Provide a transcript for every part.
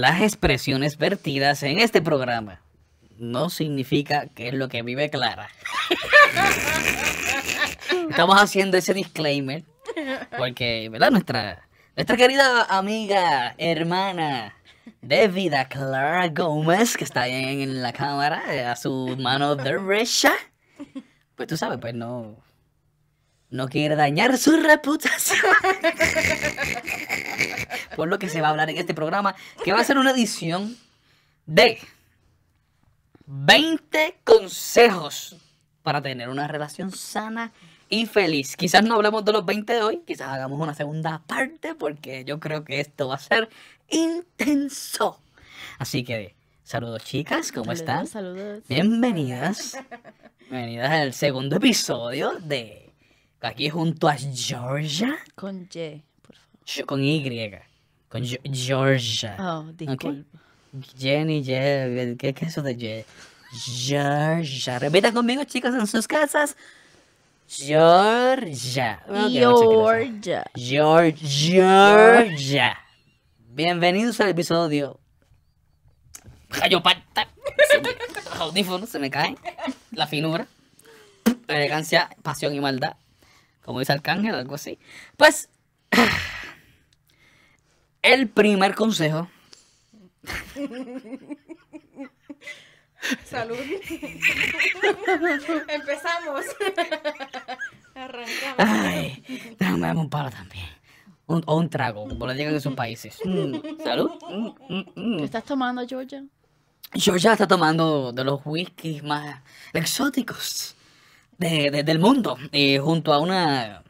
Las expresiones vertidas en este programa no significa que es lo que vive Clara. Estamos haciendo ese disclaimer porque, ¿verdad? Nuestra, nuestra querida amiga, hermana de vida, Clara Gómez, que está ahí en la cámara, eh, a su mano de derecha, pues tú sabes, pues no, no quiere dañar su reputación. por lo que se va a hablar en este programa, que va a ser una edición de 20 consejos para tener una relación sana y feliz. Quizás no hablemos de los 20 de hoy, quizás hagamos una segunda parte porque yo creo que esto va a ser intenso. Así que saludos chicas, ¿cómo están? Saludos. Bienvenidas. Bienvenidas al segundo episodio de aquí junto a Georgia. Con J con Y, con Georgia. Oh, disculpa. Jenny, ¿qué, es eso de Jenny? Georgia. Repita conmigo, chicos, en sus casas. Georgia. Georgia. Georgia. Bienvenidos al episodio. Jayopata. pata. audífonos se me caen. La finura. elegancia, pasión y maldad. Como dice Arcángel, algo así. Pues. El primer consejo. Salud. Empezamos. Arrancamos. Ay, un palo también. Un, o un trago, como le digan en sus países. Mm, salud. Mm, mm, ¿Qué estás tomando, Georgia? Georgia está tomando de los whiskies más exóticos del mundo. Y eh, junto a una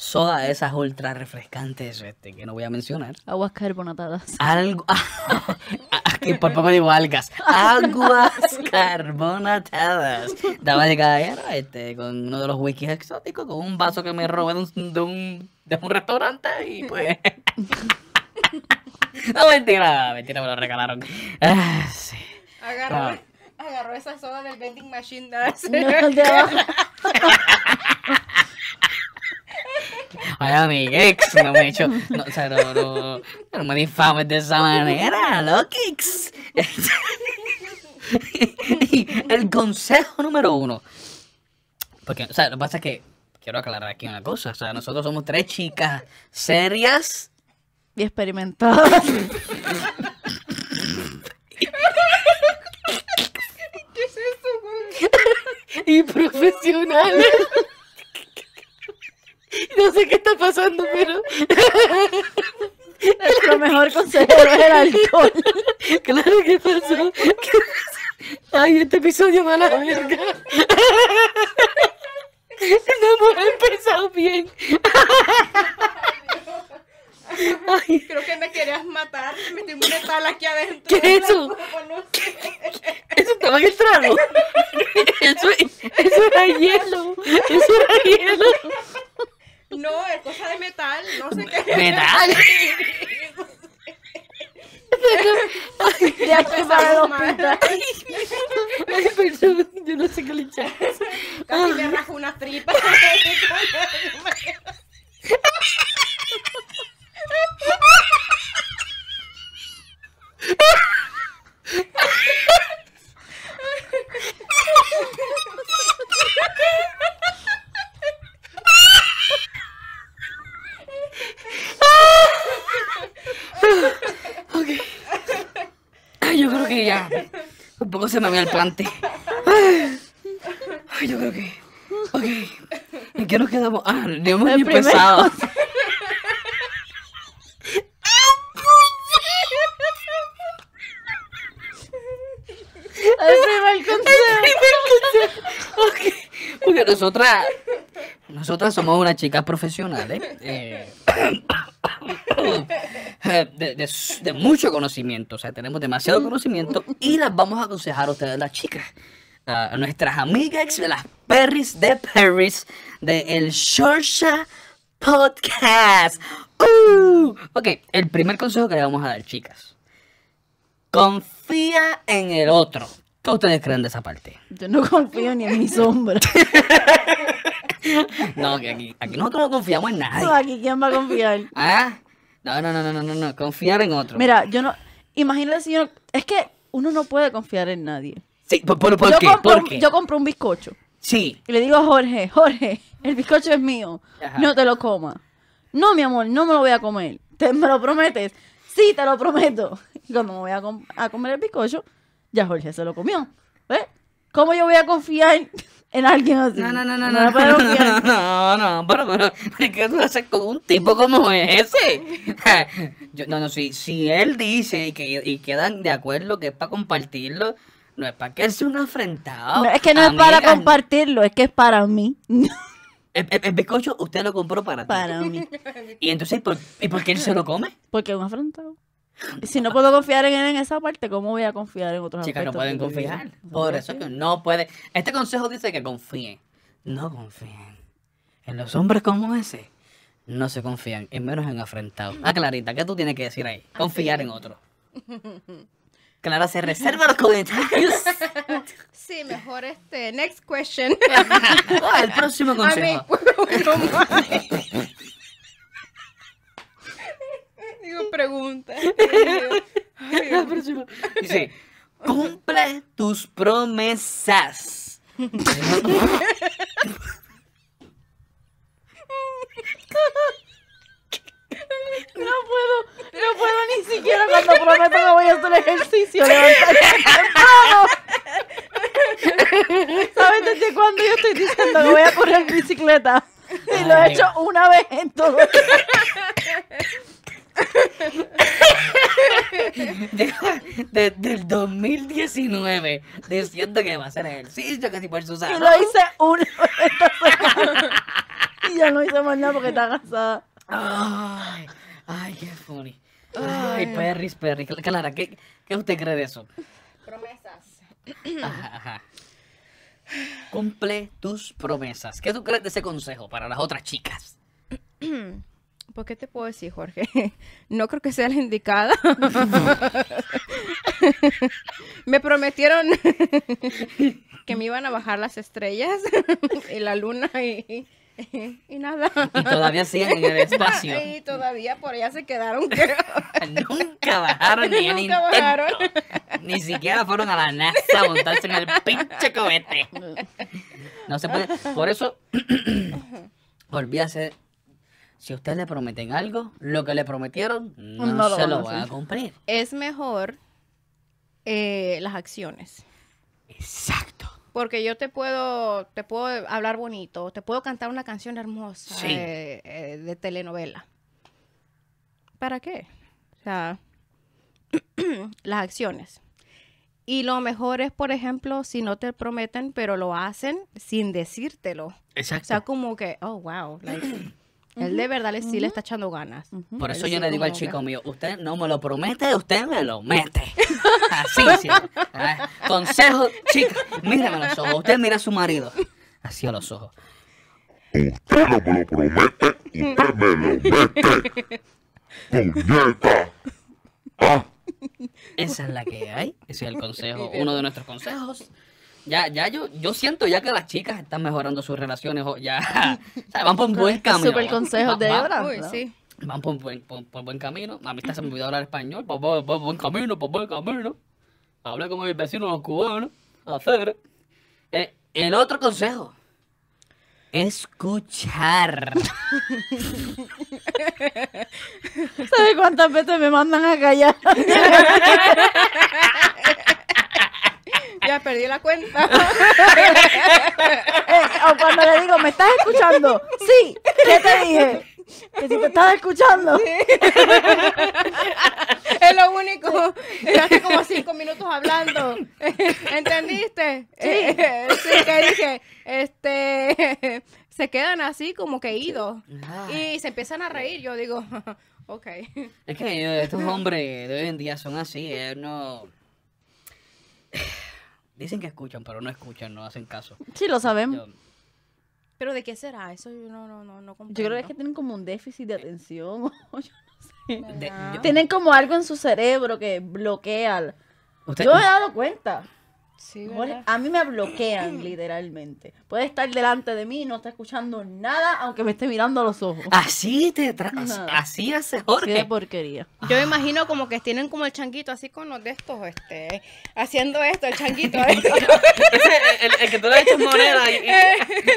soda de esas ultra refrescantes este, que no voy a mencionar. Aguas carbonatadas. Algo. que por poco digo algas. Aguas carbonatadas. Daba de cadera este, con uno de los whiskies exóticos, con un vaso que me robé de un, de un, restaurante y pues. no, mentira, mentira, me lo regalaron. Ah, agarró, ah. agarró esa soda del vending machine de, no, Oye, mi ex, no me he hecho. No, o sea, no, no, no me difames de esa manera, Lokix. El consejo número uno. Porque, o sea, lo que pasa es que quiero aclarar aquí una cosa. O sea, nosotros somos tres chicas serias y experimentadas. ¿Qué es eso, y profesionales. No sé qué está pasando, pero. Nuestro mejor consejero era el alcohol. Claro, que pasó? Ay, este episodio va a la verga. No hemos empezado bien. Creo que me querías matar. Me tengo una tal aquí adentro. ¿Qué es eso? ¿Eso estaba en el trago? Eso, eso era hielo. Un poco se me había el plante. Ay, yo creo que. Ok. ¿En qué nos quedamos? Ah, no hemos el empezado. El primer consejo. Okay. Porque nosotras, nosotras somos unas chicas profesionales. ¿eh? Eh de, mucho conocimiento, o sea, tenemos demasiado conocimiento y las vamos a aconsejar a ustedes, las chicas, a nuestras amigas de las Perris de Perris, de el Shorsha Podcast. Uh, ok, el primer consejo que le vamos a dar, chicas. Confía en el otro. ¿Qué ustedes creen de esa parte? Yo no confío ni en mi sombra. no, aquí, nosotros no confiamos en nadie. No, aquí quién va a confiar. ¿Ah? No, no, no, no, no, no, confiar en otro. Mira, yo no. Imagínate si Es que uno no puede confiar en nadie. Sí, ¿por, yo qué? ¿por qué? Yo compro un bizcocho. Sí. Y le digo a Jorge, Jorge, el bizcocho es mío. No te lo comas. No, mi amor, no me lo voy a comer. ¿Te, ¿Me lo prometes? Sí, te lo prometo. Y cuando me voy a, comer el bizcocho, ya Jorge se lo comió. ¿Ves? ¿Cómo yo voy a confiar en...? en alguien No, no, no, no, no, no, no, no, pero, pero, ¿qué tú haces con un tipo como ese? Yo, no, no, si, si él dice y, que, y quedan de acuerdo que es para compartirlo, no es para que él sea un afrentado. No, es que no es para compartirlo, es que es para mí. El, bizcocho usted lo compró para, ti. Para mí. ¿Y entonces ¿por, ¿y por qué él se lo come? Porque es un afrentado si no puedo confiar en él en esa parte, ¿cómo voy a confiar en otros Chicas, no pueden confiar. Por eso que no puede. Este consejo dice que confíen. No confíen. En los hombres como ese, no se confían, y menos en afrentados. Ah, Clarita, ¿qué tú tienes que decir ahí? Confiar en otro. Clara se reserva los comentarios. Sí, mejor este. Next question. Oh, el próximo consejo. pregunta. próxima. Dice, cumple tus promesas. No puedo, no puedo ni siquiera cuando prometo que voy a hacer ejercicio levantarme ¿Sabes desde cuando yo estoy diciendo que voy a correr bicicleta? Y lo he hecho una vez en todo. desde el 2019 diciendo que va a hacer ejercicio, que si por su salud. Y lo hice una Y ya no hice más nada porque está cansada. Ay, ay, qué funny. Ay, Perry, Perry. Clara, ¿qué, ¿qué usted cree de eso? Promesas. Ajá, ajá. Cumple tus promesas. ¿Qué tú crees de ese consejo para las otras chicas? ¿Por ¿qué te puedo decir, Jorge? No creo que sea la indicada. me prometieron que me iban a bajar las estrellas y la luna y, y, nada. Y todavía siguen en el espacio. Y todavía por allá se quedaron. nunca bajaron ni nunca intento. bajaron. Ni siquiera fueron a la NASA a montarse en el pinche cohete. No se puede. Por eso, olvídase si ustedes le prometen algo, lo que le prometieron no, se lo va a cumplir. Es mejor eh, las acciones. Exacto. Porque yo te puedo, te puedo hablar bonito, te puedo cantar una canción hermosa eh, eh, de telenovela. ¿Para qué? O sea, las acciones. Y lo mejor es, por ejemplo, si no te prometen, pero lo hacen sin decírtelo. Exacto. O sea, como que, oh, wow. El de verdad le sí le está echando ganas. Por eso yo le digo al chico mío, usted no me lo promete, usted me lo mete. Así, sí. Ah, consejo, chica, mírame los ojos. Usted mira a su marido. Así a los ojos. Usted no me lo promete, usted me lo mete. ¡Puñeta! ¡Ah! Esa es la que hay. Ese es el consejo, uno de nuestros consejos ya, ya yo, yo siento ya que las chicas están mejorando sus relaciones, o ya van por un buen camino. Súper consejo de ahora Van, sí. van por, buen, buen camino. A mí está se me olvidó hablar español, por, por, buen camino, por buen camino. Hablé con mis vecinos los cubanos, hacer. Eh, el otro consejo. Escuchar. ¿Sabes cuántas veces me mandan a callar? ya perdí la cuenta. Eh, o cuando le digo, ¿me estás escuchando? Sí, ¿qué te dije? Que si te estás escuchando. es lo único. Hace como cinco minutos hablando. ¿Entendiste? Eh, eh, sí. que dije, este, se quedan así como que idos. Y se empiezan a reír. Yo digo, ok. Es que estos hombres de hoy en día son así. Dicen que escuchan, pero no escuchan, no hacen caso. Sí, lo sabemos. pero ¿de qué será? Eso yo no, no, no, no Yo creo que, tienen como un déficit de eh. atención Tienen como algo en su cerebro que bloquea. yo me he dado cuenta. Sí, a mí me bloquean literalmente. Puede estar delante de mí, no está escuchando nada, aunque me esté mirando a los ojos. Así te así hace Jorge. Qué porquería. Yo me imagino como que tienen como el changuito así con los de estos, este, haciendo esto, el changuito. el, que tú le echas moneda. Y, el eh,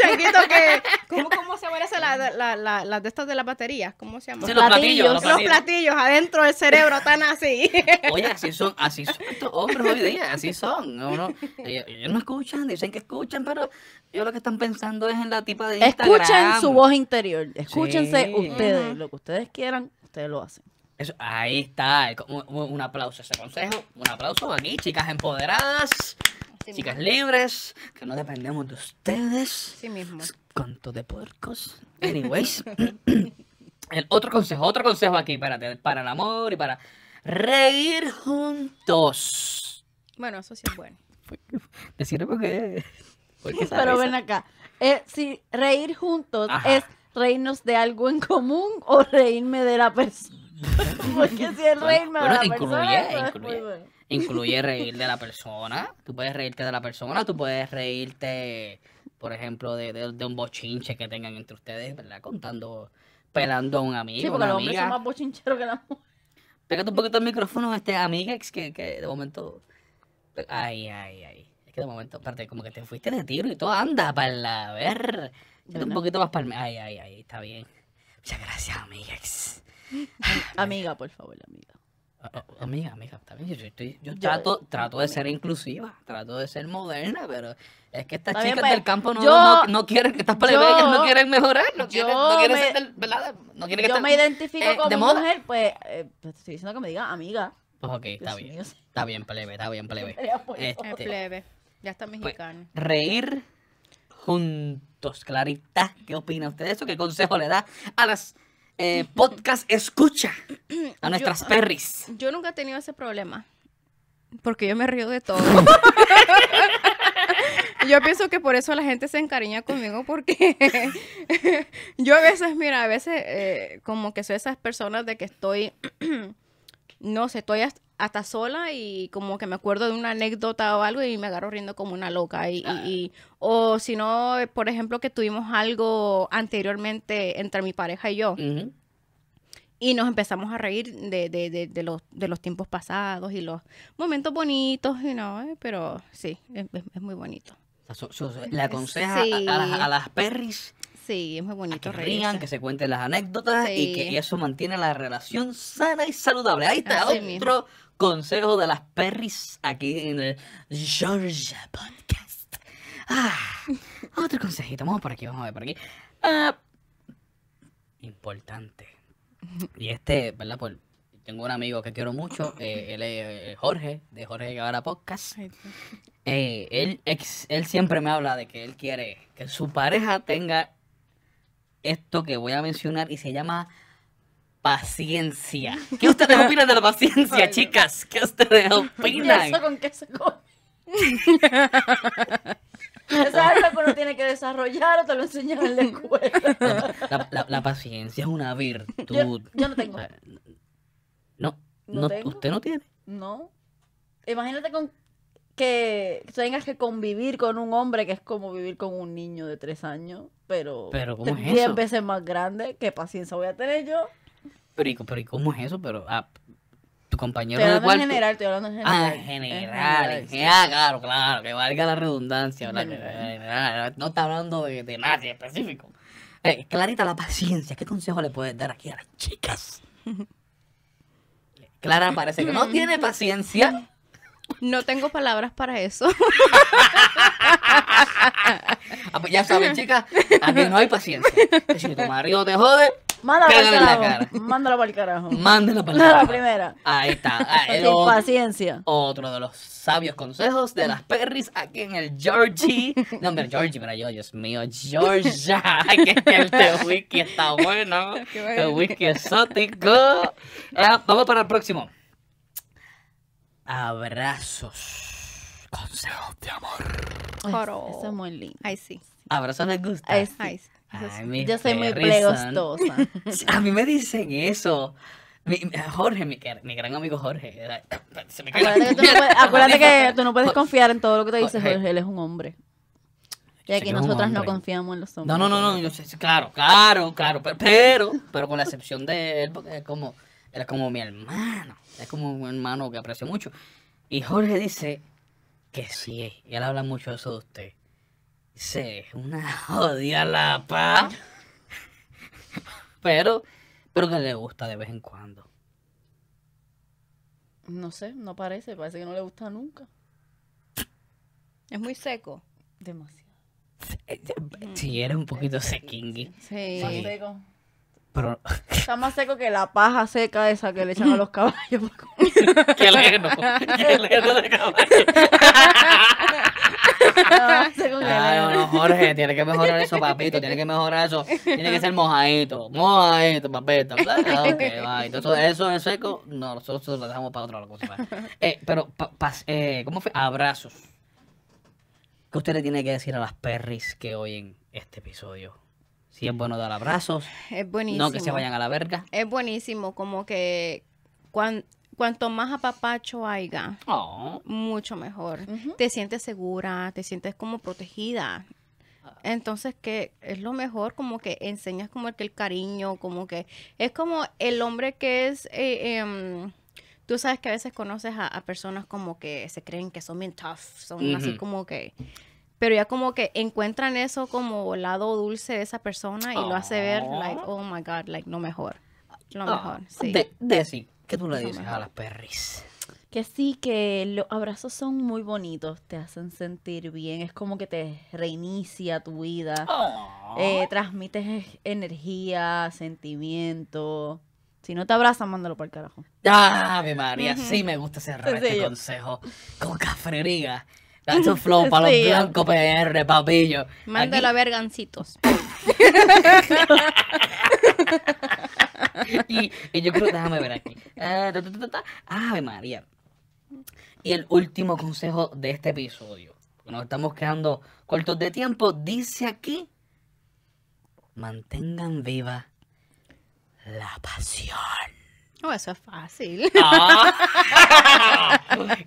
changuito que, ¿cómo, cómo se parece Las la, de estas de las baterías? ¿Cómo se llaman los, platillos, los, platillos, adentro del cerebro, tan así. Oye, así son, así son estos hombres hoy día, así son. no ellos, no escuchan, dicen que escuchan, pero yo lo que están pensando es en la tipa de Instagram. Escuchen su voz interior, escúchense ustedes, lo que ustedes quieran, ustedes lo hacen. Eso, ahí está, un, aplauso ese consejo, un aplauso aquí, chicas empoderadas, chicas libres, que no dependemos de ustedes. Sí mismo. Conto de puercos. Anyways, el otro consejo, otro consejo aquí, espérate, para el amor y para reír juntos. Bueno, eso sí es bueno decirle pues, porque. porque Pero ven acá. Eh, si reír juntos es reírnos de algo en común o reírme de la persona. Porque si es reírme incluye, reír de la persona. Tú puedes reírte de la persona, tú puedes reírte, por ejemplo, de, un bochinche que tengan entre ustedes, ¿verdad? Contando, pelando a un amigo. Sí, porque los hombres son más bochincheros que las mujeres. Pégate un poquito el micrófono, a este, amiga, que, que de momento. Ay, ay, ay. Es que de momento, aparte, como que te fuiste de tiro y todo, anda, para la ver. un poquito más para Ay, ay, ay, está bien. Muchas gracias, amiga. amiga, por favor, amiga. Ah, ah, amiga, amiga, está bien, yo, eh, trato, de ser inclusiva, trato de ser moderna, pero es que estas chicas pues, del campo no, quieren no, no, quieren, estas plebeyas no quieren mejorar, no quieren, no quieren ser, ¿verdad? No quieren que yo me identifico eh, como de mujer, pues, eh, pues estoy diciendo que me diga amiga. Pues ok, está bien. Está bien, plebe, está bien, plebe. Este, plebe. Ya está pues, mexicano. reír juntos, Clarita. ¿Qué opina usted de eso? ¿Qué consejo le da a las eh, podcast escucha? A nuestras perris. Yo nunca he tenido ese problema. Porque yo me río de todo. yo pienso que por eso la gente se encariña conmigo porque yo a veces, mira, a veces eh, como que soy esas personas de que estoy no sé, estoy hasta, sola y como que me acuerdo de una anécdota o algo y me agarro riendo como una loca. Y, o si no, por ejemplo, que tuvimos algo anteriormente entre mi pareja y yo. Y nos empezamos a reír de, de, los, de los tiempos pasados y los momentos bonitos, eh, pero sí, es, muy bonito. ¿Le aconseja a, a, las perris Sí, es muy bonito. que rían, que se cuenten las anécdotas y que eso mantiene la relación sana y saludable. Ahí está otro consejo de las perris aquí en el Georgia Podcast. Ah, otro consejito. Vamos por aquí, vamos a ver por aquí. Ah, importante. Y este, ¿verdad? Por, tengo un amigo que quiero mucho, eh, él es eh, Jorge, de Jorge Guevara Podcast. Eh, él, él siempre me habla de que él quiere que su pareja tenga esto que voy a mencionar y se llama paciencia. ¿Qué ustedes opinan de la paciencia, chicas? ¿Qué ustedes opinan? Eso con qué se come. es algo que uno tiene que desarrollar o te lo enseñan en la escuela. La, paciencia es una virtud. Yo, no tengo. No, ¿Usted no tiene? No. Imagínate con que tengas que convivir con un hombre que es como vivir con un niño de tres años, pero, ¿Pero es veces más grande, qué paciencia voy a tener yo. Pero, ¿y, cómo es eso? Pero ah, tu compañero en general, estoy hablando en ah, general. Ah, en general, en general, ah, claro, claro, que valga la redundancia. no está hablando de, nadie específico. Eh, clarita, la paciencia, ¿qué consejo le puedes dar aquí a las chicas? Clara parece que no tiene paciencia No tengo palabras para eso. Ah, pues ya saben, chicas, aquí no hay paciencia. Si tu marido te jode, mándala para el carajo. Mándala para el carajo. Mándala para el carajo. La primera. Ahí está. Ah, paciencia. Otro de los sabios consejos de las perris aquí en el Georgie. No, hombre, Georgie, pero yo, Dios mío, Georgia. Que el te whisky está bueno. Qué whisky exótico. Eh, vamos para el próximo abrazos. Consejos de amor. Eso, es muy lindo. Ay, sí. Abrazos les gusta. yo soy muy pregostosa. A mí me dicen eso. Mi, Jorge, mi, gran amigo Jorge. acuérdate, que tú, no puedes, confiar en todo lo que te dice Jorge. él es un hombre. Ya que nosotras no confiamos en los hombres. No, no, no, no claro, claro, claro. Pero, pero, pero con la excepción de él, porque es como es como mi hermano, es como un hermano que aprecio mucho. Y Jorge dice que sí, y él habla mucho de eso de usted. Dice, una jodida la paz. pero, pero que le gusta de vez en cuando. No sé, no parece, parece que no le gusta nunca. Es muy seco. Demasiado. sí, eres un poquito sequingui. Sí. sí. Está más seco que la paja seca esa que le echan a los caballos. ¡Qué leno! ¡Qué leno de caballo! Ay, no, Jorge, tiene que mejorar eso, papito. Tiene que mejorar eso. Tiene que ser mojadito. Mojadito, papito. Ah, entonces, eso es seco. No, nosotros lo dejamos para otra cosa. Eh, pero, eh, ¿cómo fue? Abrazos. ¿Qué usted le tiene que decir a las perris que oyen este episodio? Sí, es bueno dar abrazos. Es buenísimo. No que se vayan a la verga. Es buenísimo, como que cuanto más apapacho haya, oh. mucho mejor. Te sientes segura, te sientes como protegida. Entonces que es lo mejor, como que enseñas como que el cariño, como que es como el hombre que es... Eh, eh, tú sabes que a veces conoces a, personas como que se creen que son bien tough, son así como que pero ya como que encuentran eso como lado dulce de esa persona y lo hace ver, oh. like, oh my god, like, no mejor. Lo ah, mejor, sí. De, ¿qué tú le dices a las perris? Que sí, que los abrazos son muy bonitos, te hacen sentir bien, es como que te reinicia tu vida, oh. eh, transmites energía, sentimiento. Si no te abrazan, mándalo para el carajo. Ah, mi María, sí me gusta cerrar este consejo con cafrería. Gancho flow para los blancos PR, papillo. Mándalo a ver y, yo creo, que déjame ver aquí. Ah, María. Y el último consejo de este episodio. Nos estamos quedando cortos de tiempo. Dice aquí: mantengan viva la pasión. Oh, eso es fácil. Ah,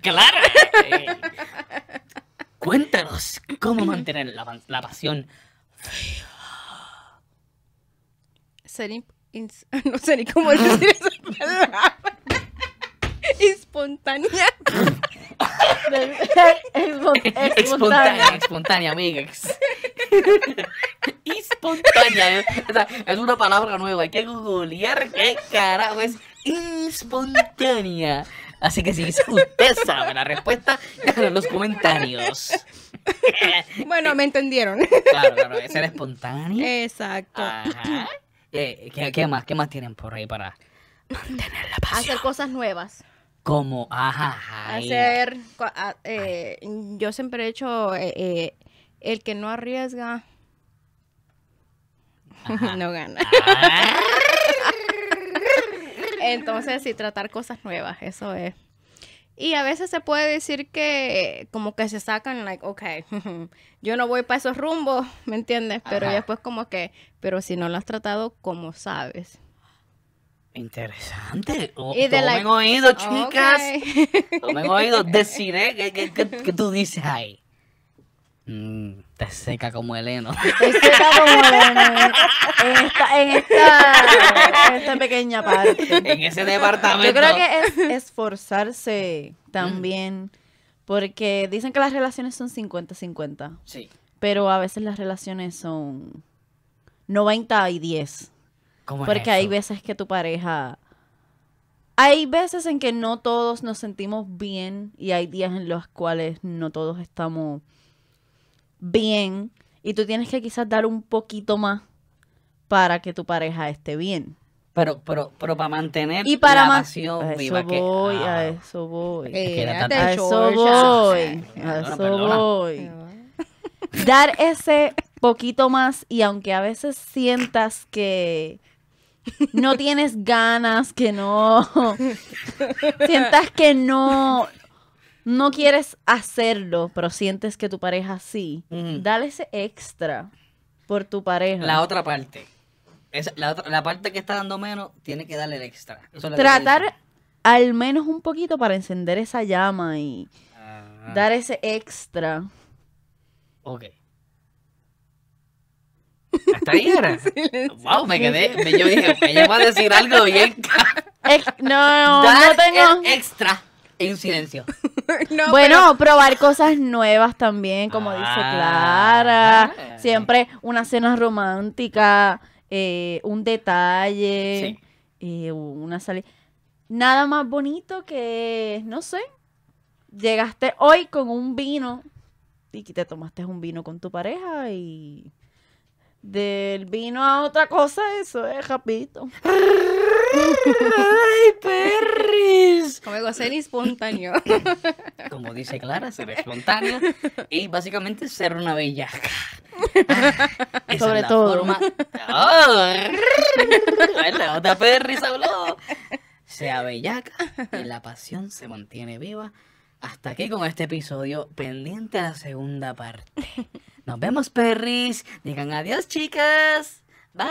claro. Cuéntanos cómo mantener la, la pasión. Ser no sé ni cómo decir esa palabra. Espontánea. espontánea, espontánea, amigas. Espontánea. ¿eh? Es una palabra nueva. Hay que googlear qué carajo es espontánea. Así que si usted sabe la respuesta, déjalo en los comentarios. Bueno, me entendieron. Claro, claro, Ser espontáneo. Exacto. Eh, ¿qué, más? ¿Qué más tienen por ahí para mantener la pasión? Hacer cosas nuevas. Como, ajá, Hacer. Eh, yo siempre he hecho eh, el que no arriesga. No gana. Ah. Entonces, sí, tratar cosas nuevas, eso es. Y a veces se puede decir que como que se sacan, like, ok, yo no voy para esos rumbos, ¿me entiendes? Pero después como que, pero si no lo has tratado, como sabes? Interesante. y de oído, chicas. me oído. decir, ¿qué, qué tú dices ahí? Mm. te seca como el heno. Te seca como En esta, en esta, pequeña parte. En ese departamento. Yo creo que es esforzarse también. Porque dicen que las relaciones son 50-50. Sí. Pero a veces las relaciones son 90 y 10. ¿Cómo porque es eso? hay veces que tu pareja. Hay veces en que no todos nos sentimos bien y hay días en los cuales no todos estamos bien y tú tienes que quizás dar un poquito más para que tu pareja esté bien. Pero, pero, para mantener y para la relación a eso voy, a eso voy, a eso voy, a eso voy. Dar ese poquito más y aunque a veces sientas que no tienes ganas, que no sientas que no no quieres hacerlo, pero sientes que tu pareja sí, dale ese extra por tu pareja. La otra parte. Esa, la, otra, parte que está dando menos, tiene que darle el extra. Tratar al menos un poquito para encender esa llama y ah. dar ese extra. Ok. Hasta ahí wow, me quedé. Me, yo a decir algo bien. no, no, tengo. extra en silencio. bueno, probar cosas nuevas también, como dice ah, Clara. Siempre una cena romántica, eh, un detalle, eh, una salida. Nada más bonito que, no sé, llegaste hoy con un vino y te tomaste un vino con tu pareja y del vino a otra cosa, eso es rapidito. ¡Ay, perris! Como ser espontáneo. Como dice Clara, ser espontáneo y básicamente ser una bellaca. Ah, Sobre todo. Forma... ¡Ah! la otra perris habló. Sea bellaca y la pasión se mantiene viva. Hasta aquí con este episodio, pendiente a la segunda parte. Nos vemos, perris. Digan adiós, chicas. Bye.